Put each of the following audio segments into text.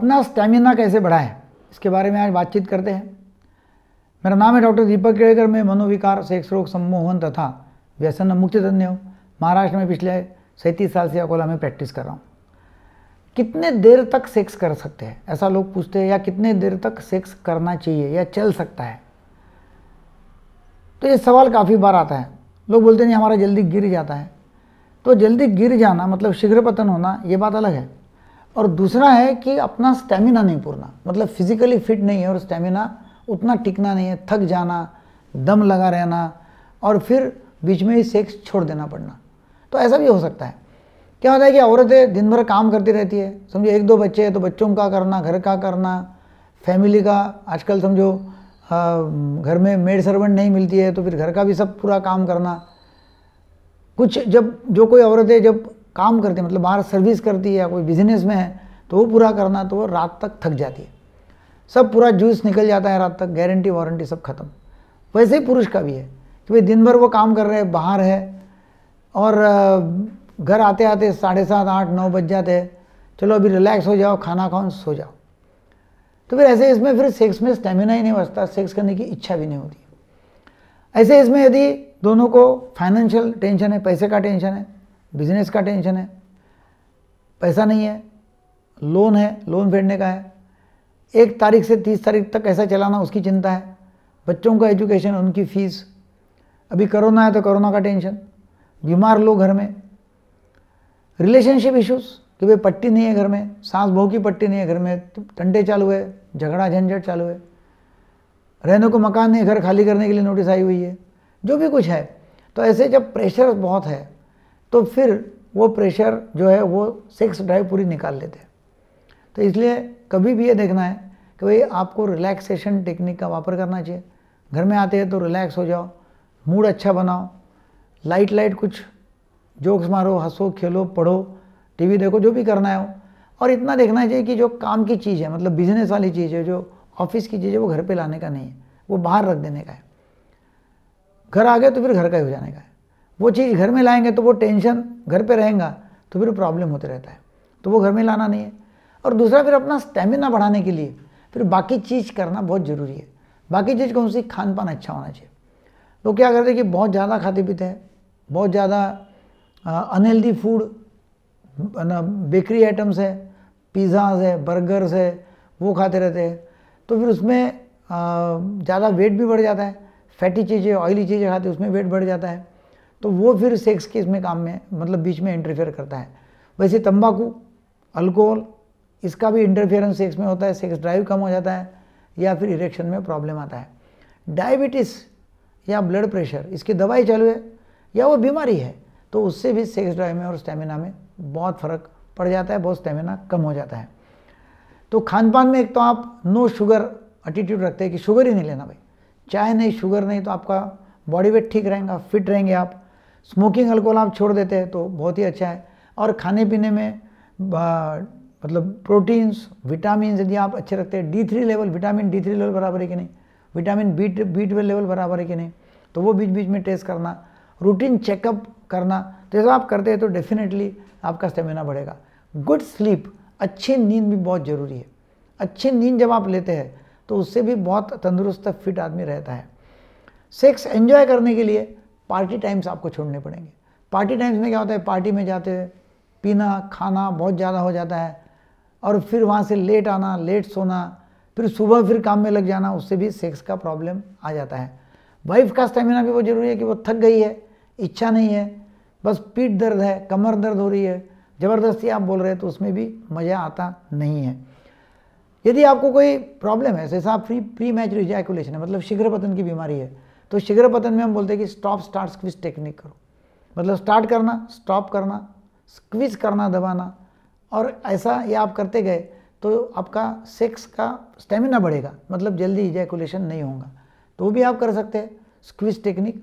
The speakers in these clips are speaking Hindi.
अपना स्टेमिना कैसे बढ़ाएं इसके बारे में आज बातचीत करते हैं मेरा नाम है डॉक्टर दीपक केड़कर मैं मनोविकार सेक्स रोग सम्मोहन तथा व्यसन मुक्त धन्य हूँ महाराष्ट्र में पिछले सैंतीस साल से अकोला में प्रैक्टिस कर रहा हूँ कितने देर तक सेक्स कर सकते हैं ऐसा लोग पूछते हैं या कितने देर तक सेक्स करना चाहिए या चल सकता है तो ये सवाल काफ़ी बार आता है लोग बोलते नहीं हमारा जल्दी गिर जाता है तो जल्दी गिर जाना मतलब शीघ्र पतन होना ये बात अलग है और दूसरा है कि अपना स्टेमिना नहीं पूरना मतलब फिजिकली फिट नहीं है और स्टेमिना उतना टिकना नहीं है थक जाना दम लगा रहना और फिर बीच में ही सेक्स छोड़ देना पड़ना तो ऐसा भी हो सकता है क्या होता है कि औरतें दिन भर काम करती रहती है समझो एक दो बच्चे हैं तो बच्चों का करना घर का करना फैमिली का आजकल समझो घर में मेड सर्वेंट नहीं मिलती है तो फिर घर का भी सब पूरा काम करना कुछ जब जो कोई औरतें जब काम करते हैं मतलब बाहर सर्विस करती है या कोई बिजनेस में है तो वो पूरा करना तो वो रात तक थक जाती है सब पूरा जूस निकल जाता है रात तक गारंटी वारंटी सब खत्म वैसे ही पुरुष का भी है कि भाई दिन भर वो काम कर रहे हैं बाहर है और घर आते आते साढ़े सात आठ नौ बज जाते हैं चलो अभी रिलैक्स हो जाओ खाना खाओ सो जाओ तो फिर ऐसे इसमें फिर सेक्स में स्टेमिना ही नहीं बचता सेक्स करने की इच्छा भी नहीं होती ऐसे इसमें यदि दोनों को फाइनेंशियल टेंशन है पैसे का टेंशन है बिजनेस का टेंशन है पैसा नहीं है लोन है लोन फेरने का है एक तारीख से तीस तारीख तक कैसा चलाना उसकी चिंता है बच्चों का एजुकेशन उनकी फ़ीस अभी करोना है तो करोना का टेंशन बीमार लोग घर में रिलेशनशिप इश्यूज़ कि भाई पट्टी नहीं है घर में सांस बहू की पट्टी नहीं है घर में टंडे तो चालू है झगड़ा झंझट चालू है रहने को मकान नहीं घर खाली करने के लिए नोटिस आई हुई है जो भी कुछ है तो ऐसे जब प्रेशर बहुत है तो फिर वो प्रेशर जो है वो सेक्स ड्राइव पूरी निकाल लेते हैं तो इसलिए कभी भी ये देखना है कि भाई आपको रिलैक्सेशन टेक्निक का वापर करना चाहिए घर में आते हैं तो रिलैक्स हो जाओ मूड अच्छा बनाओ लाइट लाइट कुछ जोक्स मारो हंसो खेलो पढ़ो टीवी देखो जो भी करना है हो और इतना देखना चाहिए कि जो काम की चीज़ है मतलब बिजनेस वाली चीज़ है जो ऑफिस की चीज़ है वो घर पे लाने का नहीं है वो बाहर रख देने का है घर आ गया तो फिर घर का ही हो जाने का है वो चीज़ घर में लाएंगे तो वो टेंशन घर पे रहेगा तो फिर प्रॉब्लम होते रहता है तो वो घर में लाना नहीं है और दूसरा फिर अपना स्टेमिना बढ़ाने के लिए फिर बाकी चीज़ करना बहुत ज़रूरी है बाकी चीज़ कौन सी खान पान अच्छा होना चाहिए लोग क्या करते हैं कि बहुत ज़्यादा खाते पीते हैं बहुत ज़्यादा अनहेल्दी फूड ना बेकरी आइटम्स है पिज़्ज़ाज है बर्गर्स है वो खाते रहते हैं तो फिर उसमें ज़्यादा वेट भी बढ़ जाता है फैटी चीज़ें ऑयली चीज़ें खाते उसमें वेट बढ़ जाता है तो वो फिर सेक्स के इसमें काम में मतलब बीच में इंटरफेयर करता है वैसे तंबाकू अल्कोहल इसका भी इंटरफेरेंस सेक्स में होता है सेक्स ड्राइव कम हो जाता है या फिर इरेक्शन में प्रॉब्लम आता है डायबिटिस या ब्लड प्रेशर इसकी दवाई चालू है या वो बीमारी है तो उससे भी सेक्स ड्राइव में और स्टेमिना में बहुत फ़र्क पड़ जाता है बहुत स्टेमिना कम हो जाता है तो खान पान में एक तो आप नो शुगर एटीट्यूड रखते हैं कि शुगर ही नहीं लेना भाई चाय नहीं शुगर नहीं तो आपका बॉडी वेट ठीक रहेगा फिट रहेंगे आप स्मोकिंग अल्कोहल आप छोड़ देते हैं तो बहुत ही अच्छा है और खाने पीने में मतलब प्रोटीन्स विटामिन यदि आप अच्छे रखते हैं D three level vitamin D three level बराबर है कि नहीं vitamin B B twelve level बराबर है कि नहीं तो वो बीच बीच में टेस्ट करना रूटीन चेकअप करना तो ये आप करते हैं तो डेफिनेटली आपका स्टेमिना बढ़ेगा गुड स्लीप अच्छी नींद भी बहुत ज़रूरी है अच्छी नींद जब आप लेते हैं तो उससे भी बहुत तंदुरुस्त फिट आदमी रहता है सेक्स एंजॉय करने के लिए पार्टी टाइम्स आपको छोड़ने पड़ेंगे पार्टी टाइम्स में क्या होता है पार्टी में जाते पीना खाना बहुत ज़्यादा हो जाता है और फिर वहाँ से लेट आना लेट सोना फिर सुबह फिर काम में लग जाना उससे भी सेक्स का प्रॉब्लम आ जाता है वाइफ का स्टेमिना भी वो ज़रूरी है कि वो थक गई है इच्छा नहीं है बस पीठ दर्द है कमर दर्द हो रही है ज़बरदस्ती आप बोल रहे हैं तो उसमें भी मज़ा आता नहीं है यदि आपको कोई प्रॉब्लम है जैसा आप प्री प्री मैच रिजैकुलेशन है मतलब शीघ्र पतन की बीमारी है तो शीघ्र पतन में हम बोलते हैं कि स्टॉप स्टार्ट स्क्विज टेक्निक करो मतलब स्टार्ट करना स्टॉप करना स्क्विज करना दबाना और ऐसा ये आप करते गए तो आपका सेक्स का स्टेमिना बढ़ेगा मतलब जल्दी इजैकुलेशन नहीं होगा तो वो भी आप कर सकते हैं स्क्विज टेक्निक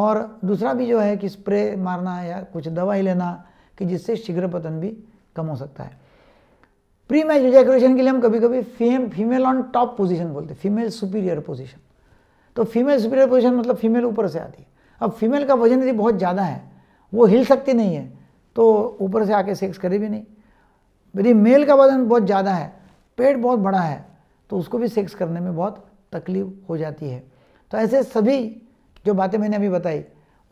और दूसरा भी जो है कि स्प्रे मारना या कुछ दवाई लेना कि जिससे शीघ्र पतन भी कम हो सकता है प्री मैच इजैकुलेशन के लिए हम कभी कभी female female on top position बोलते हैं फीमेल सुपीरियर पोजीशन तो फीमेल सुपीरियर पोजिशन मतलब फीमेल ऊपर से आती है अब फीमेल का वजन यदि बहुत ज़्यादा है वो हिल सकती नहीं है तो ऊपर से आके सेक्स करे भी नहीं यदि मेल का वजन बहुत ज़्यादा है पेट बहुत बड़ा है तो उसको भी सेक्स करने में बहुत तकलीफ हो जाती है तो ऐसे सभी जो बातें मैंने अभी बताई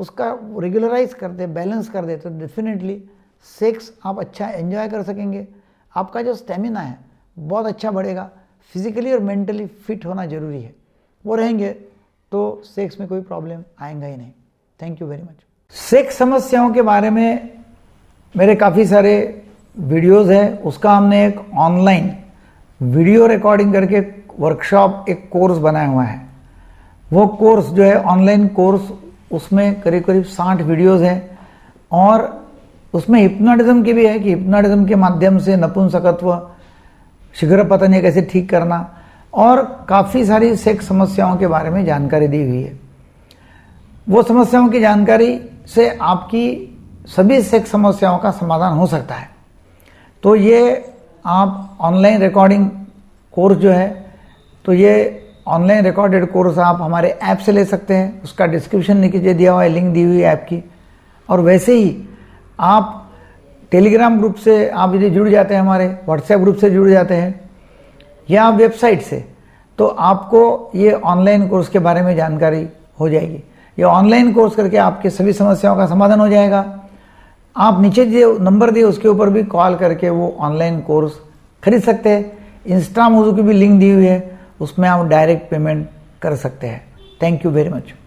उसका रेगुलराइज कर दे बैलेंस कर दे तो डेफिनेटली सेक्स आप अच्छा एंजॉय कर सकेंगे आपका जो स्टेमिना है बहुत अच्छा बढ़ेगा फिजिकली और मेंटली फिट होना ज़रूरी है वो रहेंगे तो सेक्स में कोई प्रॉब्लम आएगा ही नहीं thank you very much sex समस्याओं के बारे में मेरे काफ़ी सारे वीडियोस हैं उसका हमने एक ऑनलाइन वीडियो रिकॉर्डिंग करके वर्कशॉप एक कोर्स बनाया हुआ है वो कोर्स जो है ऑनलाइन कोर्स उसमें करीब करीब साठ वीडियोस हैं और उसमें हिप्नोटिज्म की भी है कि हिप्नोटिज्म के माध्यम से नपुंसकत्व शीघ्र पतन ये कैसे ठीक करना और काफ़ी सारी सेक्स समस्याओं के बारे में जानकारी दी हुई है वो समस्याओं की जानकारी से आपकी सभी सेक्स समस्याओं का समाधान हो सकता है तो ये आप ऑनलाइन रिकॉर्डिंग कोर्स जो है तो ये ऑनलाइन रिकॉर्डेड कोर्स आप हमारे ऐप से ले सकते हैं उसका डिस्क्रिप्शन नीचे दिया हुआ है लिंक दी हुई है ऐप की और वैसे ही आप टेलीग्राम ग्रुप से आप यदि जुड़ जाते हैं हमारे व्हाट्सएप ग्रुप से जुड़ जाते हैं या वेबसाइट से तो आपको ये ऑनलाइन कोर्स के बारे में जानकारी हो जाएगी ये ऑनलाइन कोर्स करके आपके सभी समस्याओं का समाधान हो जाएगा आप नीचे जो नंबर दिए उसके ऊपर भी कॉल करके वो ऑनलाइन कोर्स खरीद सकते हैं इंस्टा मोजू की भी लिंक दी हुई है उसमें आप डायरेक्ट पेमेंट कर सकते हैं थैंक यू वेरी मच